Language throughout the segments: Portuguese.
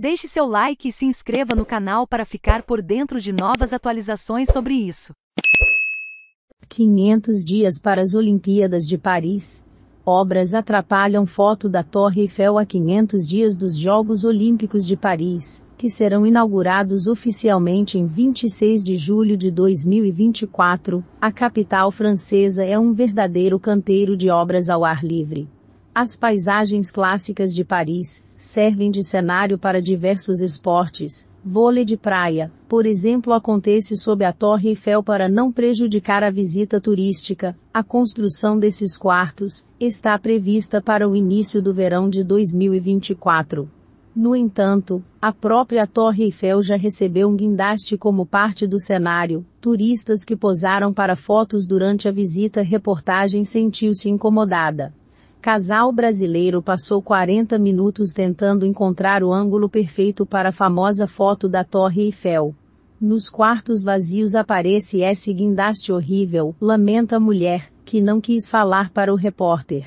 Deixe seu like e se inscreva no canal para ficar por dentro de novas atualizações sobre isso. 500 dias para as Olimpíadas de Paris. Obras atrapalham foto da Torre Eiffel a 500 dias dos Jogos Olímpicos de Paris, que serão inaugurados oficialmente em 26 de julho de 2024. A capital francesa é um verdadeiro canteiro de obras ao ar livre. As paisagens clássicas de Paris servem de cenário para diversos esportes. Vôlei de praia, por exemplo, acontece sob a Torre Eiffel para não prejudicar a visita turística. A construção desses quartos está prevista para o início do verão de 2024. No entanto, a própria Torre Eiffel já recebeu um guindaste como parte do cenário. Turistas que posaram para fotos durante a visita reportagem sentiu-se incomodada. Casal brasileiro passou 40 minutos tentando encontrar o ângulo perfeito para a famosa foto da Torre Eiffel. Nos quartos vazios aparece esse guindaste horrível, lamenta a mulher, que não quis falar para o repórter.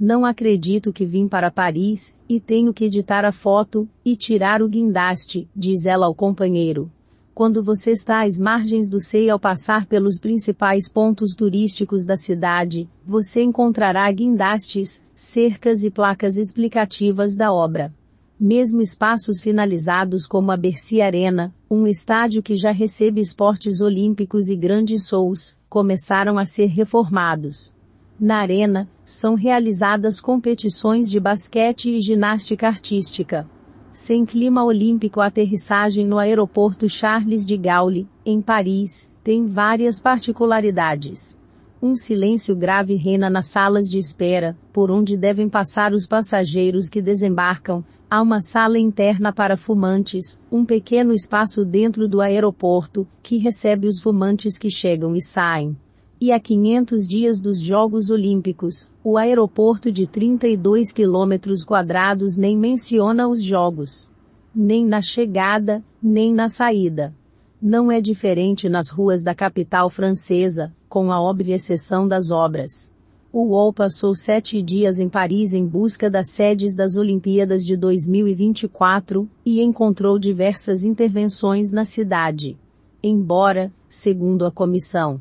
Não acredito que vim para Paris, e tenho que editar a foto, e tirar o guindaste, diz ela ao companheiro quando você está às margens do Sei ao passar pelos principais pontos turísticos da cidade, você encontrará guindastes, cercas e placas explicativas da obra. Mesmo espaços finalizados como a Bercy Arena, um estádio que já recebe esportes olímpicos e grandes shows, começaram a ser reformados. Na arena, são realizadas competições de basquete e ginástica artística sem clima olímpico aterrissagem no aeroporto Charles de Gaulle, em Paris, tem várias particularidades. Um silêncio grave reina nas salas de espera, por onde devem passar os passageiros que desembarcam. Há uma sala interna para fumantes, um pequeno espaço dentro do aeroporto, que recebe os fumantes que chegam e saem. E a 500 dias dos Jogos Olímpicos, o aeroporto de 32 quilômetros quadrados nem menciona os Jogos. Nem na chegada, nem na saída. Não é diferente nas ruas da capital francesa, com a óbvia exceção das obras. O UOL passou sete dias em Paris em busca das sedes das Olimpíadas de 2024 e encontrou diversas intervenções na cidade. Embora, segundo a comissão,